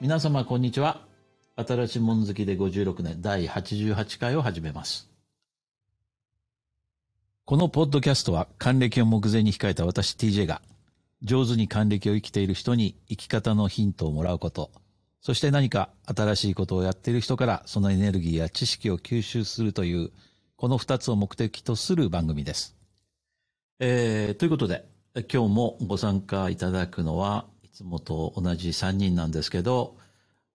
皆様こんにちは。新しいもん好きで56年第88回を始めます。このポッドキャストは還暦を目前に控えた私 TJ が上手に還暦を生きている人に生き方のヒントをもらうこと、そして何か新しいことをやっている人からそのエネルギーや知識を吸収するという、この二つを目的とする番組です。えー、ということで、今日もご参加いただくのは、いつもと同じ3人なんですけど、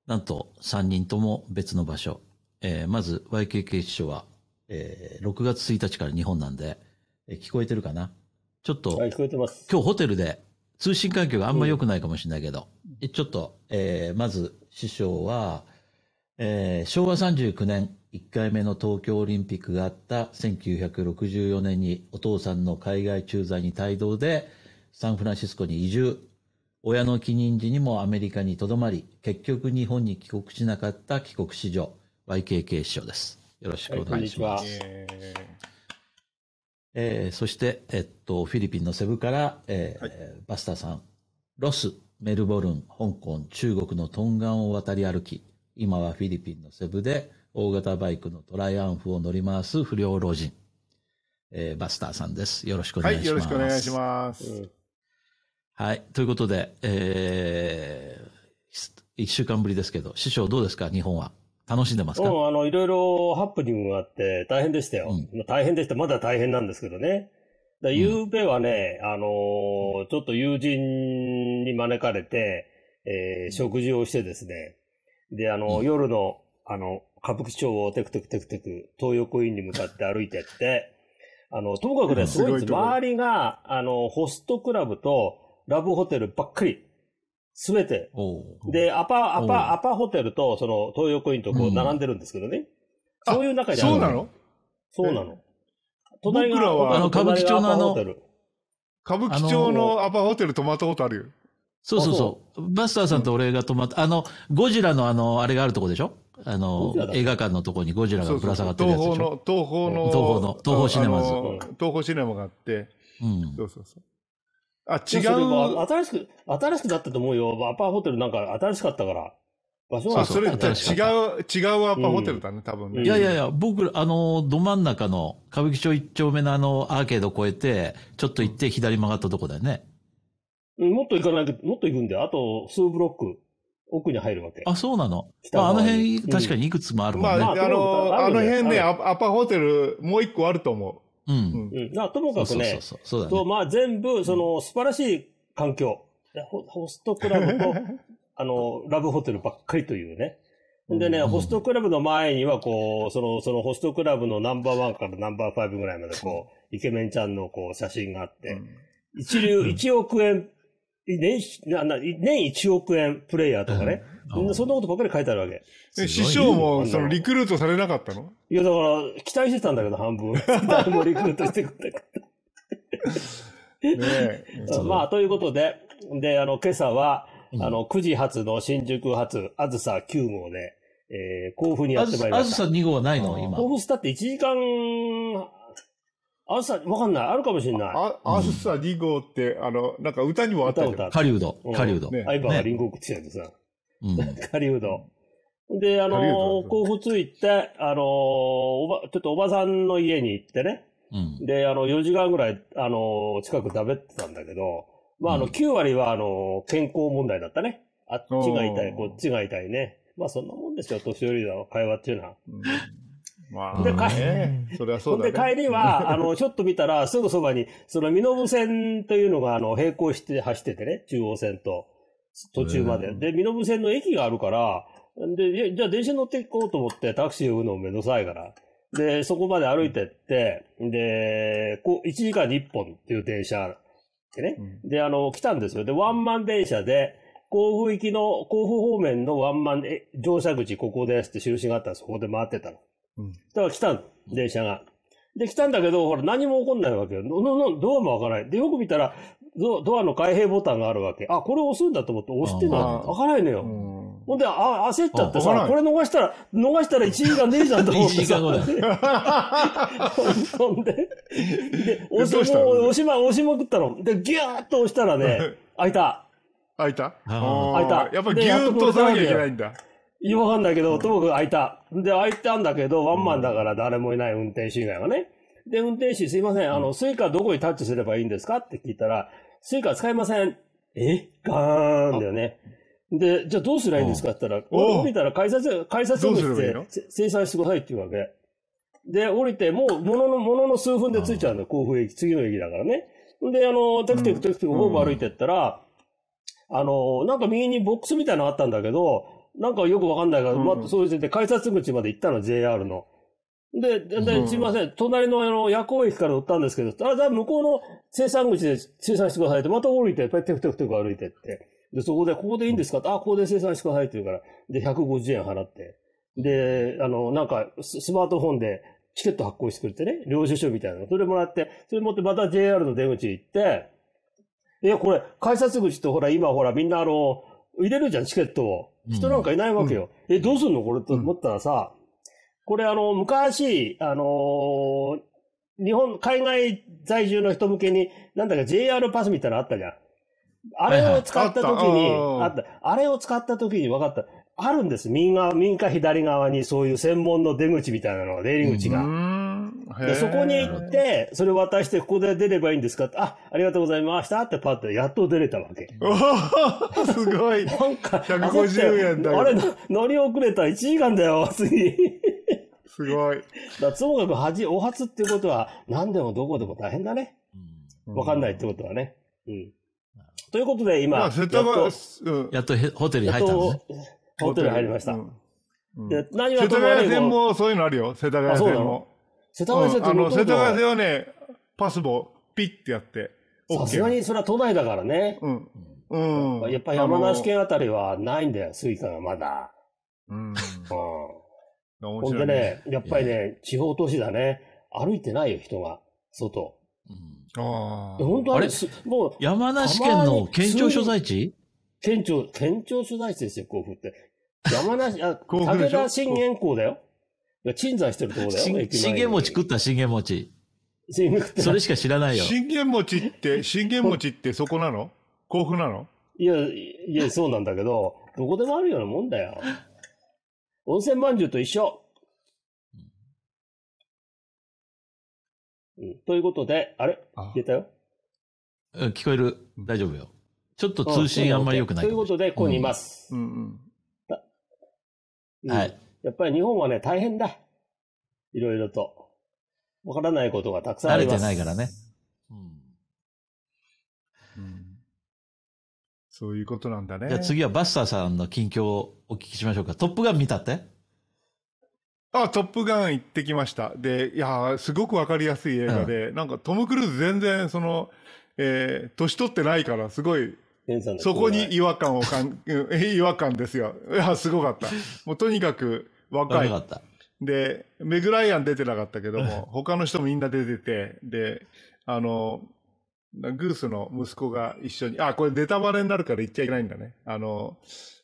なんと3人とも別の場所。えー、まず YKK 師匠は、えー、6月1日から日本なんで、えー、聞こえてるかなちょっと、はい、今日ホテルで通信環境があんま良くないかもしれないけど、うんちょっと、えー、まず師匠は、えー、昭和39年1回目の東京オリンピックがあった1964年にお父さんの海外駐在に帯同でサンフランシスコに移住。親の帰任時にもアメリカにとどまり、結局日本に帰国しなかった帰国子女、YKK 師匠です。よろしくお願いします。はい、えー、そして、えっと、フィリピンのセブから、えー、はい、バスターさん、ロス、メルボルン、香港、中国のトンガンを渡り歩き、今はフィリピンのセブで大型バイクのトライアンフを乗り回す不良老人、えー、バスターさんです。よろしくお願いします。はい、よろしくお願いします。はい、ということで、えー、一週間ぶりですけど、師匠どうですか、日本は。楽しんでますかうん、あの、いろいろハプニングがあって、大変でしたよ。うん、大変でした。まだ大変なんですけどね。だ夕べはね、うん、あのー、ちょっと友人に招かれて、えー、食事をしてですね、で、あの、夜の、あの、歌舞伎町をテクテクテクテク、東横インに向かって歩いてって、あの、ともかくね、すごい周りが、あの、ホストクラブとラブホテルばっかり、すべて。で、アパ、アパ、アパホテルと、その、東横インとこう並んでるんですけどね。うん、そういう中にある。そうなのそうなの。僕らは、あの、歌舞伎町のあの、歌舞伎町のアパホテル泊まったことあるよ。そうそうそう。バスターさんと俺が泊まった、あの、ゴジラのあの、あれがあるとこでしょあの、映画館のとこにゴジラがぶら下がってるやつでしょ東方の、東方の、東方の、東方シネマズ。東方シネマがあって、うん。そうそうそう。あ、違う。新しく、新しくなったと思うよ。アパホテルなんか新しかったから。場それ違う、違うアパホテルだね、多分ね。いやいやいや、僕、あの、ど真ん中の、歌舞伎町一丁目のあの、アーケード越えて、ちょっと行って左曲がったとこだよね。うん、もっと行かないけど、もっと行くんだよ。あと、数ブロック。奥に入るわけ。あ、そうなの、まあ、あの辺、確かにいくつもあるもんね。うん、まあ、あの、あの辺ね、アパホテル、もう一個あると思う。うん。うん。な、ともかくね、そうそうそうそう、ね、と、まあ、全部、その、素晴らしい環境。ホストクラブとあの、ラブホテルばっかりというね。でね、ホストクラブの前には、こう、その、そのホストクラブのナンバーワンからナンバーファイブぐらいまで、こう、イケメンちゃんの、こう、写真があって、一流、一億円、年、年一億円プレイヤーとかね。そんなことばっかり書いてあるわけ。で、師匠も、その、リクルートされなかったのいや、だから、期待してたんだけど、半分。誰 もリクルートしてくれなかった。ねまあ、ということで、で、あの、今朝は、あの、9時発の新宿発、あずさ9号で、えー、甲府にやってまいりました。あずさ2号はないの今。甲府スタって1時間、あずさ、わかんない。あるかもしれない。あ、あずさ2号って、あの、なんか歌にもあったる。ゃん。カリウド。カリウド。相葉がリンゴくちやつさ。カリウド。で、あの甲府着いて、あのおば、ちょっとおばさんの家に行ってね。うん、で、あの、4時間ぐらい、あの近く食べてたんだけど、まあ、あの、9割は、あの、健康問題だったね。あっちが痛い、こっちが痛いね。まあ、そんなもんですよ、年寄りの会話っていうのは。うんまあ、で、ね、それはそうだ、ね、で、帰りは、あの、ちょっと見たら、すぐそばに、その、身延線というのが、あの、並行して走っててね、中央線と、途中まで。で、身延線の駅があるから、で、じゃあ電車乗っていこうと思って、タクシー呼ぶのもめんどくさいから。で、そこまで歩いてって、で、こう、1時間に1本っていう電車ってね。うん、で、あの、来たんですよ。で、ワンマン電車で、甲府行きの、甲府方面のワンマン、で、乗車口ここですって印があったらそこで回ってたの。うん。だから来たの、電車が。で、来たんだけど、ほら、何も起こんないわけよ。の、の、ドアも開かない。で、よく見たら、ドドアの開閉ボタンがあるわけ。あ、これ押すんだと思って押してたの開かないのよ。うんほんで、あ、焦っちゃってさ、これ逃したら、逃したら1時間ねえじゃんと思ってさ。1時間後ほんで、で、押し、押しま、押しまくったの。で、ギューッと押したらね、開いた。開いた開いた。やっぱりギューッと押さなきゃいけないんだ。いわかんないけど、ともかく開いた。で、開いたんだけど、ワンマンだから誰もいない運転手以外はね。で、運転手すいません、あの、スイカどこにタッチすればいいんですかって聞いたら、スイカ使いません。えガーンだよね。で、じゃあどうすりゃいいんですかって言ったら、俺降りたら改札、改札口で、て生産してくださいっていうわけ。で、降りて、もう、ものの、ものの数分で着いちゃうんだよ、甲府駅、次の駅だからね。で、あの、テクテクテクテク、ホーム歩いてったら、あの、なんか右にボックスみたいなのあったんだけど、なんかよくわかんないから、ま、っと、そう言って改札口まで行ったの、JR の。で、で、すいません、隣のあの、夜行駅から乗ったんですけど、あ、じゃあ向こうの生産口で生産してくださいって、また降りて、テクテクテク歩いてって。で、そこで、ここでいいんですかって、あ、ここで生産してくださいって言うから、で、150円払って。で、あの、なんか、スマートフォンでチケット発行してくれてね、領収書みたいなの、それもらって、それ持ってまた JR の出口行って、いや、これ、改札口ってほら、今ほら、みんなあの、入れるじゃん、チケットを。人なんかいないわけよ。うん、え、どうすんのこれと思ったらさ、これあの、昔、あのー、日本、海外在住の人向けに、なんだか JR パスみたいなのあったじゃん。あれを使った時に、あった、あれを使った時に分かった。あるんです。右側、右か左側にそういう専門の出口みたいなのが、出入り口が。で、そこに行って、それ渡して、ここで出ればいいんですかあ、ありがとうございましたってパッとやっと出れたわけ。おすごい。なんか、150円だあれ、乗り遅れた1時間だよ、次。すごい。だともかく、はじ、お初っていうことは、何でもどこでも大変だね。わ、かんないってことはね。うん。ということで、今、まあ、やっと、うん、やっとホテルに入ったんですね。ホテルに入りました。うん、で何世田谷線もそういうのあるよ、世田谷線も。世田谷線って、うん、あの世田谷線はね、パスボ、ピッてやって、さすがにそれは都内だからね。うん。うん、やっぱ山梨県あたりはないんだよ、スイカがまだ。うん。うん、ほんでね、やっぱりね、地方都市だね。歩いてないよ、人が、外。ああ。本当あれもう。山梨県の県庁所在地県庁、県庁所在地ですよ、甲府って。山梨、あ、甲府武田信玄公だよ。鎮座してるとこだよ。信玄餅食った、信玄餅。それしか知らないよ。信玄餅って、信玄餅って そこなの甲府なのいや、いや、そうなんだけど、どこでもあるようなもんだよ。温泉まんじゅうと一緒。ということで、あれたよ聞こえる。大丈夫よ。ちょっと通信あんまり良くない、ということで、ここにいます。うん、うん、はい。やっぱり日本はね、大変だ。いろいろと。わからないことがたくさんあります。慣れてないからね。うん。うん、そういうことなんだね。じゃあ次はバスターさんの近況をお聞きしましょうか。トップガン見たってあ、トップガン行ってきました。で、いやすごくわかりやすい映画で、うん、なんかトム・クルーズ全然、その、えー、年取ってないから、すごい、そこに違和感をかん、違和感ですよ。いや、すごかった。もうとにかく若い。かったで、メグライアン出てなかったけども、他の人もみんな出てて、で、あの、グースの息子が一緒に、あ、これネタバレになるから言っちゃいけないんだね。あの、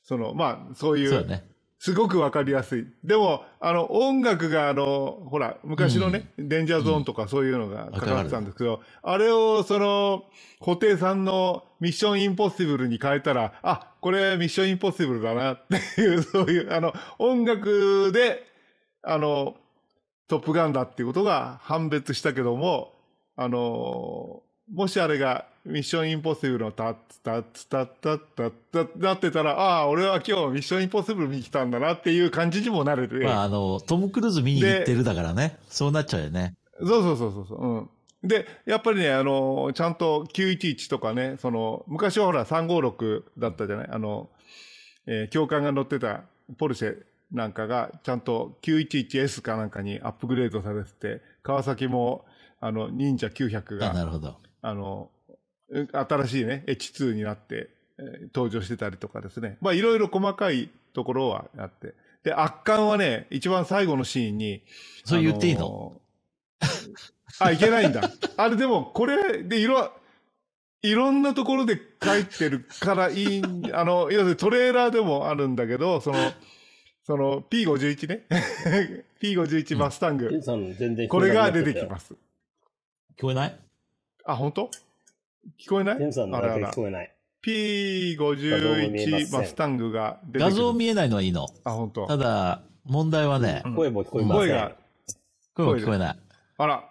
その、まあ、そういう、そうね、すごくわかりやすい。でも、あの、音楽が、あの、ほら、昔のね、うん、デンジャーゾーンとかそういうのが関わってたんですけど、ああれを、その、固定さんのミッションインポッシブルに変えたら、あ、これミッションインポッシブルだなっていう、そういう、あの、音楽で、あの、トップガンだっていうことが判別したけども、あの、もしあれがミッションインポッシブルのタッツタッツタッタッタッタッなってたら、ああ、俺は今日ミッションインポッシブル見に来たんだなっていう感じにもなれる。まあ、あの、トム・クルーズ見に行ってるだからね。そうなっちゃうよね。そうそうそうそう。うん。で、やっぱりね、あの、ちゃんと911とかね、その、昔はほら356だったじゃないあの、えー、教官が乗ってたポルシェなんかが、ちゃんと 911S かなんかにアップグレードされてて、川崎も、あの、忍者900が、あなるほど。あの、新しいね、H2 になって、登場してたりとかですね。まあ、いろいろ細かいところはあって。で、圧巻はね、一番最後のシーンに。それ言っていいの、あ、いけないんだ。あれでも、これでろ、いろんなところで書いてるからいい、あの、要するにトレーラーでもあるんだけど、その、その P51 ね。P51 マスタング。うん、これが出てきます。聞こえないあ、本当？聞こえないジムさんのあ聞こえない。P51 マスタングが出てる。画像見えないのはいいの。あ、本当。ただ、問題はね、声も聞こえません。声が。声も聞こえない。あら。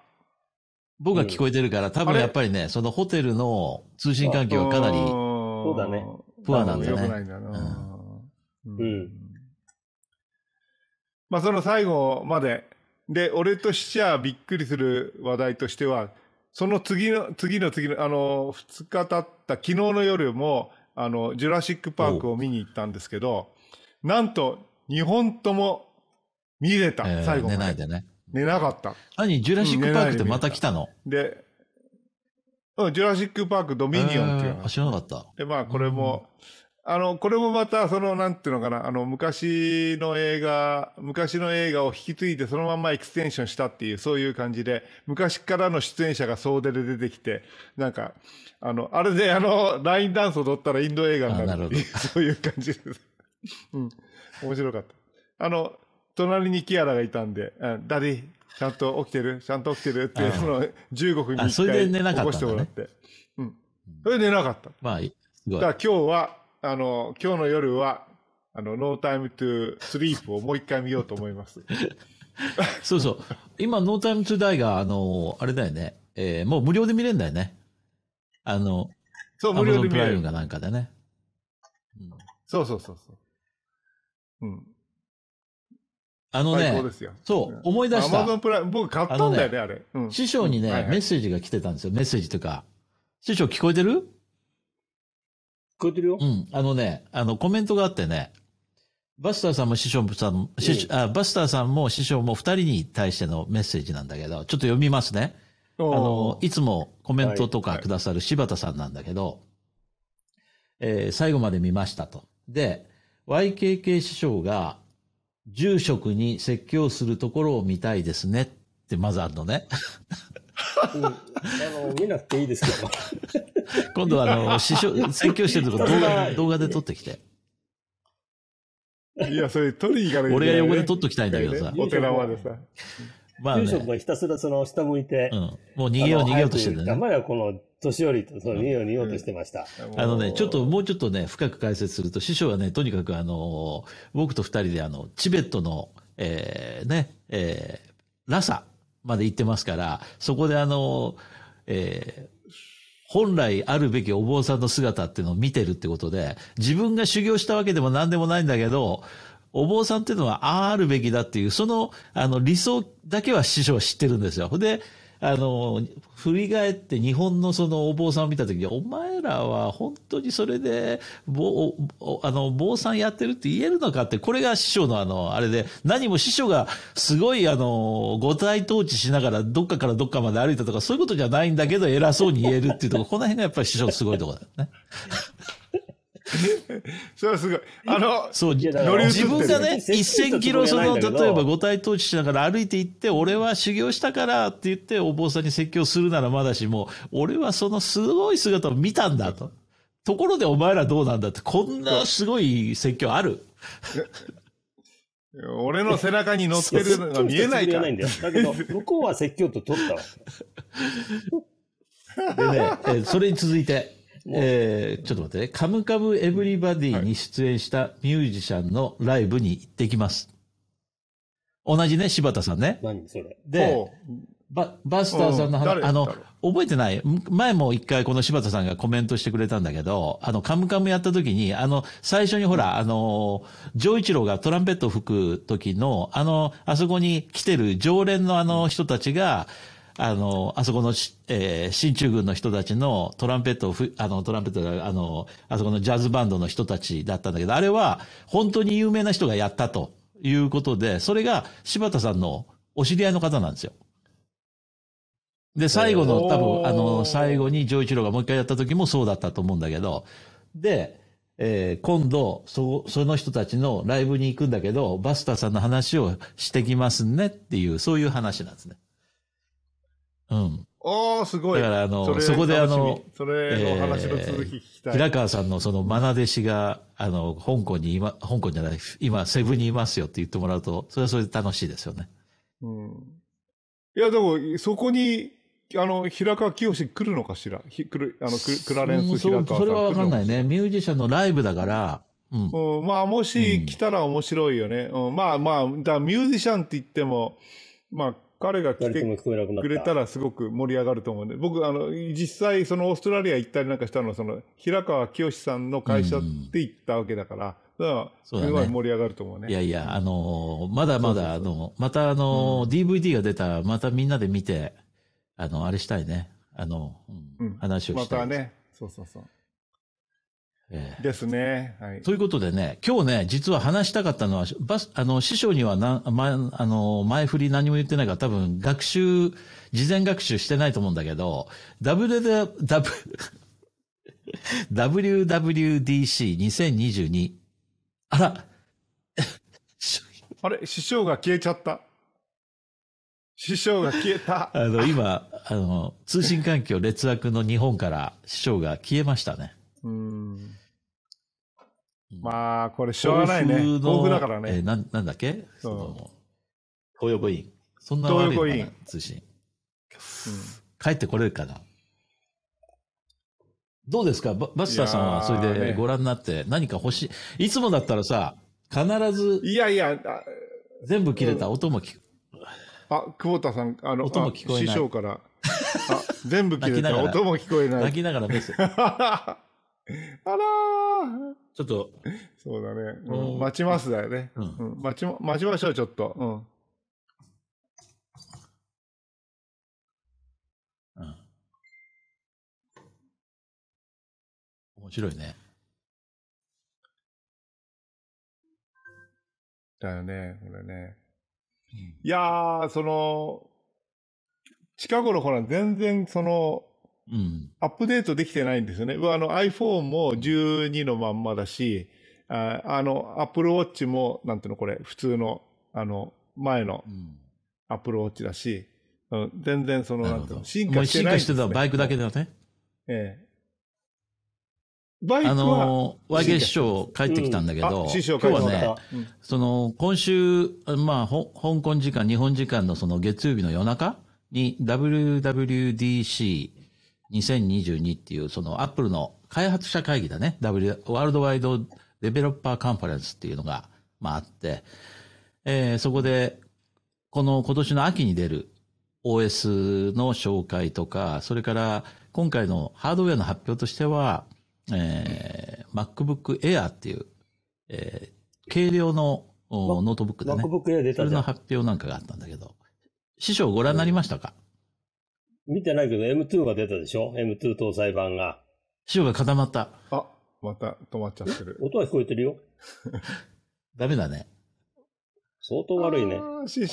僕が聞こえてるから、多分やっぱりね、そのホテルの通信環境はかなり、そうだね。不安なんだね。うん、まあ、その最後まで。で、俺としちゃびっくりする話題としては、その次の、次の次の、あの、2日経った昨日の夜も、あの、ジュラシックパークを見に行ったんですけど、なんと、2本とも見れた、えー、最後まで。寝ないでね。寝なかった。何ジュラシックパークってまた来たの、うん、で、うん、ジュラシックパークドミニオンっていう、えー、知らなかった。で、まあ、これも、あの、これもまた、その、なんていうのかな、あの、昔の映画、昔の映画を引き継いで、そのままエクステンションしたっていう、そういう感じで、昔からの出演者が総出で出てきて、なんか、あの、あれで、あの、ラインダンス踊ったらインド映画になるっていう、そういう感じです。うん。面白かった。あの、隣にキアラがいたんで、うん、ダディ、ちゃんと起きてるちゃんと起きてるって、その、15分に1回起こしてもらって。うん。それで寝なかった。まあ、だから今日は、あの、今日の夜は、あの、ノータイムトゥスリープをもう一回見ようと思います。そうそう。今、ノータイムトゥダイが、あの、あれだよね。えー、もう無料で見れるんだよね。あの、そう、無料で見れる。プかなんかでね。うん、そうそうそうそう。うん。あのね、そう、う思い出した。アマゾンプライ僕買ったんだよね、あ、ね、れ、うん。師匠にね、はいはい、メッセージが来てたんですよ。メッセージとか。師匠聞こえてる聞こえてるよ。うん。あのね、あの、コメントがあってね、バスターさんも師匠さん、師あバスターさんも師匠も二人に対してのメッセージなんだけど、ちょっと読みますね。あの、いつもコメントとかくださる柴田さんなんだけど、はいはい、えー、最後まで見ましたと。で、YKK 師匠が住職に説教するところを見たいですねってまずあるのね。うん、あの、見なくていいですけど。今度は、あの、師匠、説教してるとこ動画、動画で撮ってきて。いや、それ撮りに行かないと、ね、俺が横で撮っときたいんだけどさ。お寺までさ。まあ、ね、住職がひたすらその下向いて、うん、もう逃げよう逃げようとしてるね。頑張れこの年寄りと、その逃げよう逃げようとしてました、うんうん、あのね、ちょっともうちょっとね、深く解説すると、師匠はね、とにかくあの、僕と二人であの、チベットの、えー、ね、えー、ラサ、まで行ってますから、そこであの、えー、本来あるべきお坊さんの姿っていうのを見てるってことで、自分が修行したわけでも何でもないんだけど、お坊さんっていうのはあああるべきだっていう、その、あの、理想だけは師匠は知ってるんですよ。で、あの、振り返って日本のそのお坊さんを見た時に、お前らは本当にそれで、お、あの、坊さんやってるって言えるのかって、これが師匠のあの、あれで、何も師匠がすごいあの、五体統治しながらどっかからどっかまで歩いたとか、そういうことじゃないんだけど偉そうに言えるっていうところ、この辺がやっぱり師匠すごいところだよね。それはすごい。あの、そう、自分がね、1000キロ、その、例えば五体統治しながら歩いて行って、俺は修行したからって言って、お坊さんに説教するならまだしも、俺はそのすごい姿を見たんだと。ところでお前らどうなんだって、こんなすごい説教ある 俺の背中に乗ってるのが見えないから。だけど、向こうは説教と取ったわでね、それに続いて、えちょっと待ってね。カムカムエブリバディに出演したミュージシャンのライブに行ってきます。同じね、柴田さんね。何それ。で、ババスターさんの話、あの、覚えてない前も一回この柴田さんがコメントしてくれたんだけど、あの、カムカムやった時に、あの、最初にほら、あの、ジョイチロがトランペットを吹く時の、あの、あそこに来てる常連のあの人たちが、うんあの、あそこの、えー、進駐軍の人たちのトランペットをあの、トランペットあの、あそこのジャズバンドの人たちだったんだけど、あれは本当に有名な人がやったということで、それが柴田さんのお知り合いの方なんですよ。で、最後の、多分、あの、最後に丈一郎がもう一回やった時もそうだったと思うんだけど、で、えー、今度、そ、その人たちのライブに行くんだけど、バスターさんの話をしてきますねっていう、そういう話なんですね。うん。おー、すごい。だから、あの、そこであの、それの話の続き聞きたい、えー、平川さんのその、まな弟子が、あの、香港に今、香港じゃない、今、セブにいますよって言ってもらうと、それはそれで楽しいですよね。うん。いや、でも、そこに、あの、平川清来るのかしらひ来る、あの、クラレンス平川さんそ。それはわかんないね。ミュージシャンのライブだから、うん。うん、まあ、もし来たら面白いよね。うん、うん、まあまあ、だミュージシャンって言っても、まあ、彼が来てくれたらすごく盛り上がると思うんで、僕、あの、実際、そのオーストラリア行ったりなんかしたのは、その、平川清さんの会社って行ったわけだから、うん、だすごい盛り上がると思うね。いやいや、あのー、まだまだ、あの、またあのー、うん、DVD が出たら、またみんなで見て、あの、あれしたいね。あの、うん、話をしたい。またね、そうそうそう。えですね、はい。ということでね、今日ね、実は話したかったのは、バス、あの、師匠にはな、前、あの、前振り何も言ってないから多分学習、事前学習してないと思うんだけど、W で、W、WWDC2022。あら。あれ、師匠が消えちゃった。師匠が消えた。あの、今、あの、通信環境劣悪の日本から師匠が消えましたね。うん。まあ、これしょうがないね。豆腐だからね。えー、ななんだっけ、その東横イン。そんな悪いかな通信、うん。帰ってこれるかなどうですかババスターさんはそれでご覧になって何か欲しい、いつもだったらさ、必ず。いやいや、全部切れた、音も聞く。あ、久保田さん、あの、音も聞こえない。師匠から。全部切れた、音も聞こえない。泣きながらメッセージ。あらーちょっと。そうだね。うん、待ちますだよね、うん、待ち。待ちましょう、ちょっと。うん面白いね。だよね、これね。うん、いやー、その、近頃ほら、全然その、うん、アップデートできてないんですよね。あの iPhone も12のまんまだし、ああの Apple Watch も、なんていうのこれ、普通の、あの、前の Apple Watch だし、うん、全然その、なんていうの、進化してない、ね、進化してたバイクだけだよね。ええ。バイクはあの、ワイ師匠帰ってきたんだけど、うん、師匠今日はね、うん、その、今週、まあ、香港時間、日本時間のその月曜日の夜中に WWDC、2022っていうそのアップルの開発者会議だね、w、ワールドワイドデベロッパーカンファレンスっていうのが、まああって、えー、そこで、この今年の秋に出る OS の紹介とか、それから今回のハードウェアの発表としては、えー、MacBook Air っていう、えー、軽量のノートブックだね。MacBook Air 出たそれの発表なんかがあったんだけど、師匠ご覧になりましたか、うん見てないけど M2 が出たでしょ ?M2 搭載版が。塩が固まった。あ、また止まっちゃってる。音は聞こえてるよ。ダメだね。相当悪いね。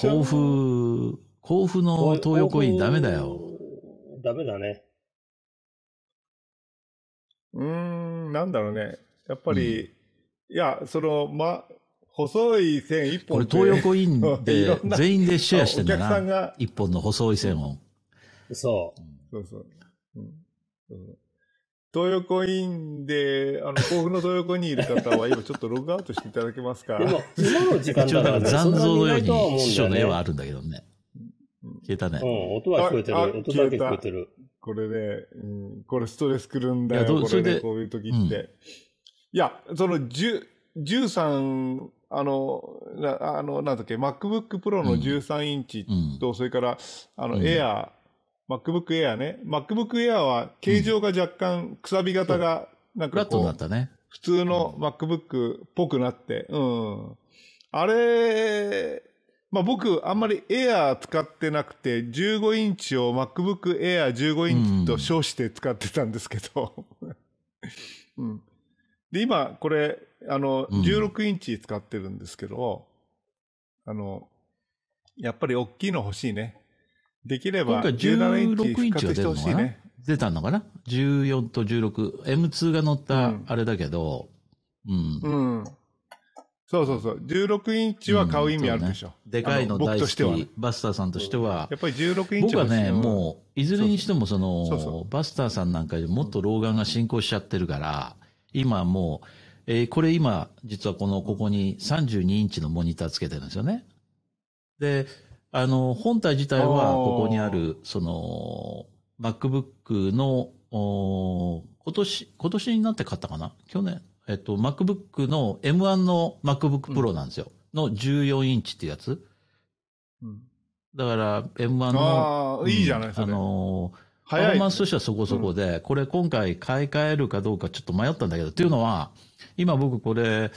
甲府、甲府の東横インダメだよ。ダメだね。うん、なんだろうね。やっぱり、うん、いや、その、ま、細い線一本これ東横インで 全員でシェアしてんだな。お客さんが。一本の細い線を。そう。そうそう。うん東横インで、あの、甲府の東横にいる方は、今ちょっとログアウトしていただけますか。今の時間だから、ね、残像のように、師匠の絵はあるんだけどね。消えたね。うん、音は聞こえてる。音だけ聞こえてる。これで、うん、これストレスくるんだよ、これで、こういう時って。うん、いや、その、13、あの、なあのなんだっけ、MacBook Pro の13インチと、うん、それから、あの、Air、MacBook Air ね。MacBook Air は形状が若干、くさび型が、なんかこう、ね、普通の MacBook っぽくなって、うん。あれ、まあ僕、あんまり Air 使ってなくて、15インチを MacBook Air 15インチと称して使ってたんですけど、うん。で、今、これ、あの、16インチ使ってるんですけど、あの、やっぱり大きいの欲しいね。できれば1 6インチが出るのほね。出たのかな ?14 と16。M2 が乗ったあれだけど、うん。うん。うん、そうそうそう。16インチは買う意味あるでしょ。うんね、でかいの大好き、ね、バスターさんとしては。やっぱり16インチ僕はね、もう、いずれにしてもその、そうそうそうバスターさんなんかよりもっと老眼が進行しちゃってるから、今もう、えー、これ今、実はこの、ここに32インチのモニターつけてるんですよね。で、あの、本体自体はここにある、その、MacBook の、今年、今年になって買ったかな去年、えっと、MacBook の M1 の MacBook Pro なんですよ。うん、の14インチってやつ。うん、だから、M1 の。ああ、いいじゃないですか、あのー、パフォーマンスとしてはそこそこで、うん、これ今回買い替えるかどうかちょっと迷ったんだけど、っていうのは、今僕これ、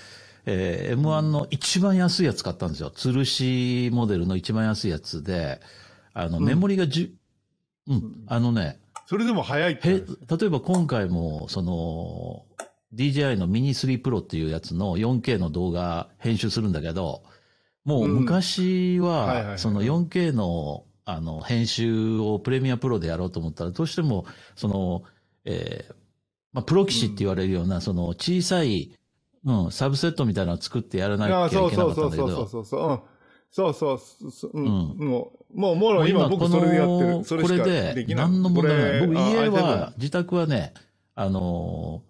えー、M1 の一番安いやつ買ったんですよ。吊るしモデルの一番安いやつで、あの、メモリが10、うん、うん、あのね。それでも早いって。例えば今回も、その、DJI のミニ3プロっていうやつの 4K の動画編集するんだけど、もう昔は、その 4K の、あの、編集をプレミアプロでやろうと思ったら、どうしても、その、えー、まあ、プロ騎士って言われるような、その小さいうん、サブセットみたいなの作ってやらないといけないんだけど。そうそうそうそう。うんそうそうう、ん、もう、もう、もろ今僕それでやってる。それこれで、何の問題ない。僕家は、自宅はね、あの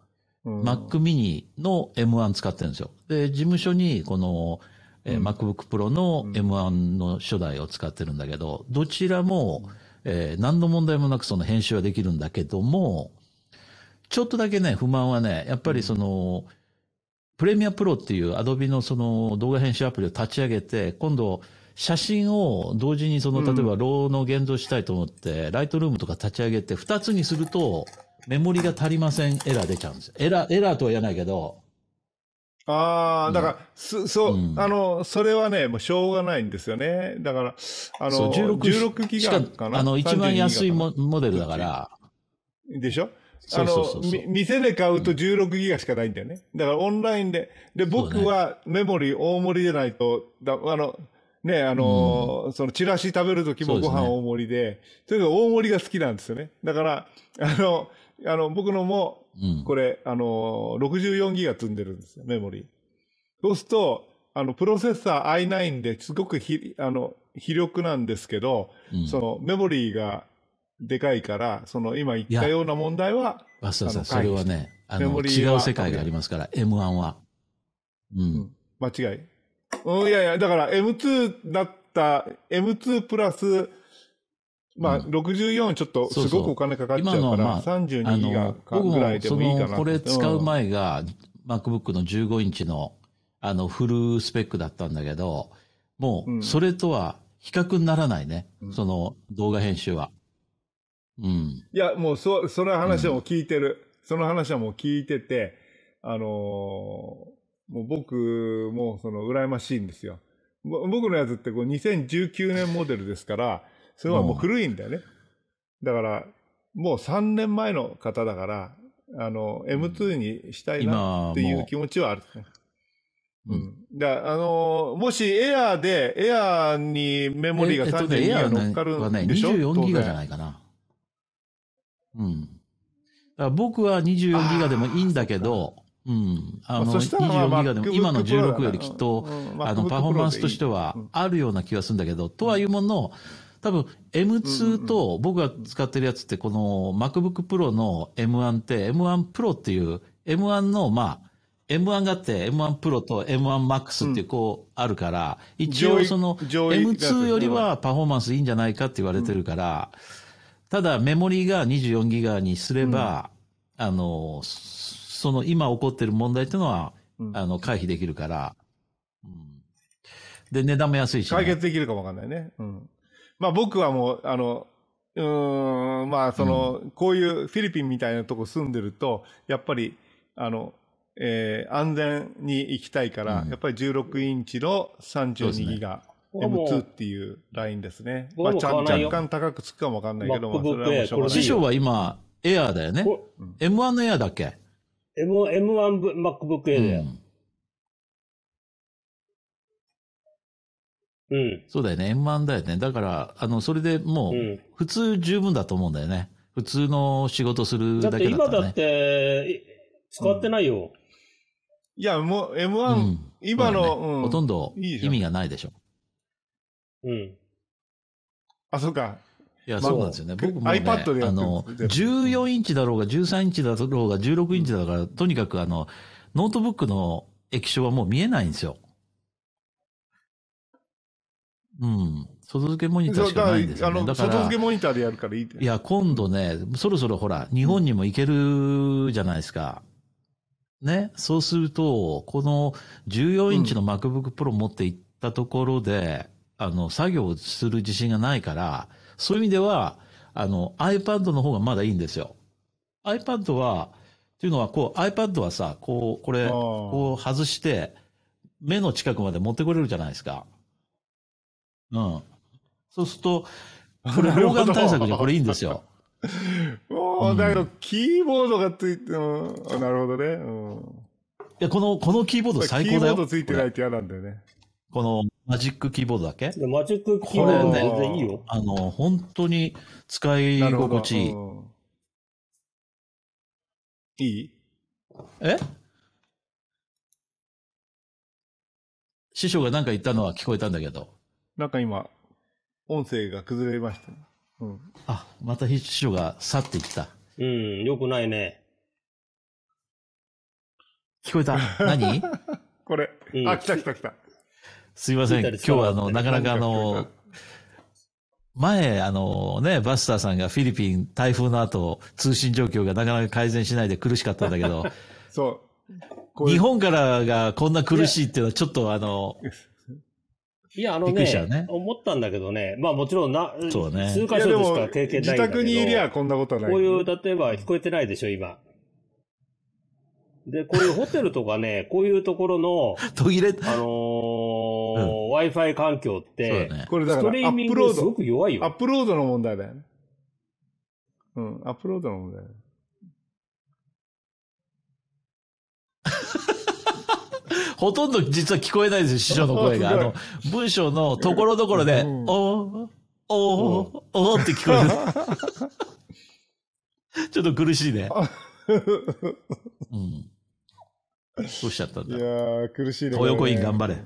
ー、Mac mini の M1 使ってるんですよ。で、事務所に、この、えー、MacBook Pro の M1 の初代を使ってるんだけど、どちらも、えー、何の問題もなくその編集はできるんだけども、ちょっとだけね、不満はね、やっぱりその、うんプレミアプロっていうアドビのその動画編集アプリを立ち上げて、今度、写真を同時にその、例えば、ローの現像したいと思って、ライトルームとか立ち上げて、二つにすると、メモリが足りません、エラー出ちゃうんですエラー、エラーとは言わないけど。ああ、だから、うん、そう、あの、それはね、もうしょうがないんですよね。だから、あの、16, 16ギガかな。あの、一番安いモデルだから。でしょあの、店で買うと16ギガしかないんだよね。だからオンラインで。で、僕はメモリー大盛りじゃないと、だあの、ね、あのー、そのチラシ食べるときもご飯大盛りで、とれが、ね、大盛りが好きなんですよね。だから、あの、あの、僕のも、これ、あの、64ギガ積んでるんですよ、メモリー。そうすると、あの、プロセッサー i9 ですごくひ、あの、非力なんですけど、うん、そのメモリーがでかいから、その今言ったような問題は、そそれはね、あの、違う世界がありますから、M1 は。うん。間違い。うん、いやいや、だから M2 だった、M2 プラス、まあ、64ちょっとすごくお金かかっちゃうから、まあ、32ギガかぐらいでもいいかな。これ使う前が、MacBook の15インチの、あの、フルスペックだったんだけど、もう、それとは比較にならないね、その動画編集は。うん、いや、もうそ、その話はもう聞いてる。うん、その話はもう聞いてて、あのー、もう僕もその羨ましいんですよ。僕のやつってこう2019年モデルですから、それはもう古いんだよね。だから、もう3年前の方だから、あの、M2 にしたいなっていう気持ちはある、ね。うん。だあのー、もしエアーで、エアーにメモリーが3.2が乗っかるんでしょ、えっとエアね、24ギガじゃないかな。うん。だから僕は24ギガでもいいんだけど、うん。あの、24ギガでも、今の16よりきっと、あの、パフォーマンスとしてはあるような気がするんだけど、とはいうもの、多分 M2 と僕が使ってるやつって、この MacBook Pro の M1 って、M1 Pro っていう、M1 の、まあ、M1 があって M1 Pro と M1 Max ってこうあるから、一応その M2 よりはパフォーマンスいいんじゃないかって言われてるから、ただメモリーが24ギガにすれば、うん、あの、その今起こってる問題っていうのは、うん、あの、回避できるから、で、値段も安いし、ね、解決できるかもわかんないね。うん。まあ僕はもう、あの、うん、まあその、うん、こういうフィリピンみたいなとこ住んでると、やっぱり、あの、えー、安全に行きたいから、やっぱり16インチの32ギガ。M2 っていうラインですね。まあ、若干高くつくかもわかんないけど、も、それはしう師匠は今、エアーだよね。M1 のエアーだっけ M 1 MacBook Air だよ、うん。うん。そうだよね。M1 だよね。だから、あの、それでもう、普通十分だと思うんだよね。普通の仕事するだけだったら、ね、だって今だって、使ってないよ。うん、いや、もう M1、うん、今の、ね、ほとんど意味がないでしょ。うん。あ、そうか。いや、そうなんですよね。僕も、ね、iPad であの、14インチだろうが、13インチだろうが、16インチだから、うん、とにかくあの、ノートブックの液晶はもう見えないんですよ。うん。外付けモニターしかないんですよ、ね、だから外付けモニターでやるからいいいや、今度ね、そろそろほら、日本にも行けるじゃないですか。ね。そうすると、この14インチの MacBook Pro 持っていったところで、うんあの、作業する自信がないから、そういう意味では、あの、iPad の方がまだいいんですよ。iPad は、というのは、こう、iPad はさ、こう、これ、こう外して、目の近くまで持ってこれるじゃないですか。うん。そうすると、これ、老眼対策じこれいいんですよ。お、う、だけど、キーボードがついて、うん、なるほどね。うん、いや、この、このキーボード最高だよ。キーボードついてないって嫌なんだよね。この、マジックキーボードだけマジックキーボード全然いいよ。あの、本当に使い心地いい。いいえ師匠が何か言ったのは聞こえたんだけど。なんか今、音声が崩れました。うん。あ、また師匠が去っていった。うん、よくないね。聞こえた。何 これ。うん、あ、来た来た来た。すいません。今日はあの、なかなかあの、前、あのね、バスターさんがフィリピン台風の後、通信状況がなかなか改善しないで苦しかったんだけど、そう日本からがこんな苦しいっていうのはちょっとあの、いや、あのね、ね思ったんだけどね、まあもちろんな、そうね、数箇所でしか経験ないんだけど自宅にいりゃこんなことない。こういう、例えば聞こえてないでしょ、今。で、こういうホテルとかね、こういうところの、途切れ、あのー Wi-Fi 環境って、ね、これだから、アップロード。すごく弱いよ。アップロードの問題だよね。うん、アップロードの問題だよね。ほとんど実は聞こえないですよ、師匠の声が。あの、文章のところどころで、うん、おー、おー、おーって聞こえる。ちょっと苦しいね。うん。どうしちゃったんだ。いやー、苦しいね。東横イン頑張れ。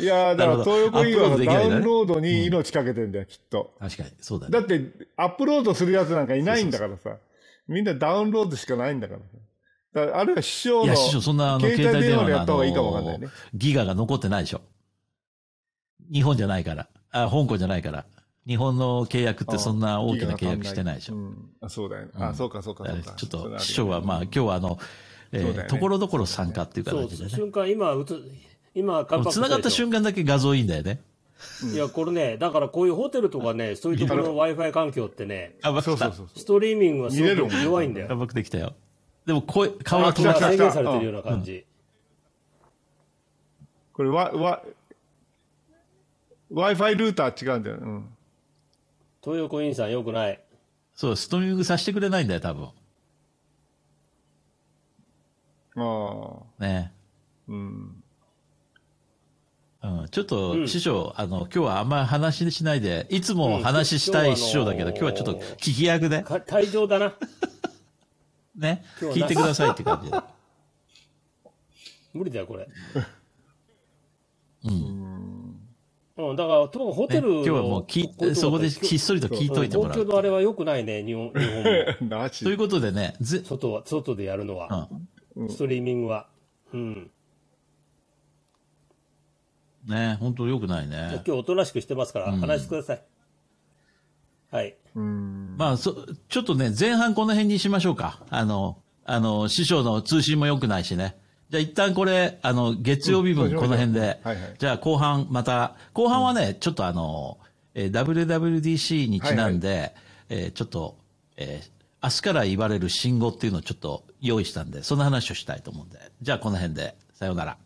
いやだから東横インはダウンロードに命かけてんだよ、きっと。確かに、そうだね。だって、アップロードするやつなんかいないんだからさ。みんなダウンロードしかないんだからさ。あるいは師匠の。いや、師匠、そんな、あの、携帯電話でやった方がいいかもわかんないね。ギガが残ってないでしょ。日本じゃないから。あ、香港じゃないから。日本の契約ってそんな大きな契約してないでしょ。あ、うあそうだよあ、そうかそうかそうか。ちょっと、師匠はまあ今日はあの、えところどころ参加っていう形で、ね、瞬間今つ、今、繋がった瞬間だけ画像いいんだよね。いや、これね、だからこういうホテルとかね、そういうところの Wi-Fi 環境ってね、そうそうそうストリーミングはすごく弱いんだよ。やできたよ。でも声、顔は友達制限されてるような感じ。これ、わ、わ、Wi-Fi ルーター違うんだよ、うん。東横インさんよくない。そう、ストリーミングさせてくれないんだよ、多分。ああ。ねうん。うん、ちょっと、うん師匠、あの、今日はあんまり話しないで、いつも話したい師匠だけど、うん今日はちょっと聞き役で、退場だな。ね、聞いてくださいって感じで。無理だよ、これ。うん、うん、だから、とホテル、ね今日はもう聞そこでひっそりと聞いといてもら東京のあれは良くないね、日本、日本 ということでね、外は、外でやるのは、うんストリーミングは。うん。ね本当よくないね。今日おとなしくしてますから、話してください。はい。まあ、そ、ちょっとね、前半この辺にしましょうか。あの、あの、師匠の通信も良くないしね。じゃあ一旦これ、あの、月曜日分この辺で、はいじゃあ後半また、後半はね、ちょっとあの、え WWDC にちなんで、えちょっと、えー、明日から言われる信号っていうのをちょっと用意したんで、その話をしたいと思うんで。じゃあこの辺で、さようなら。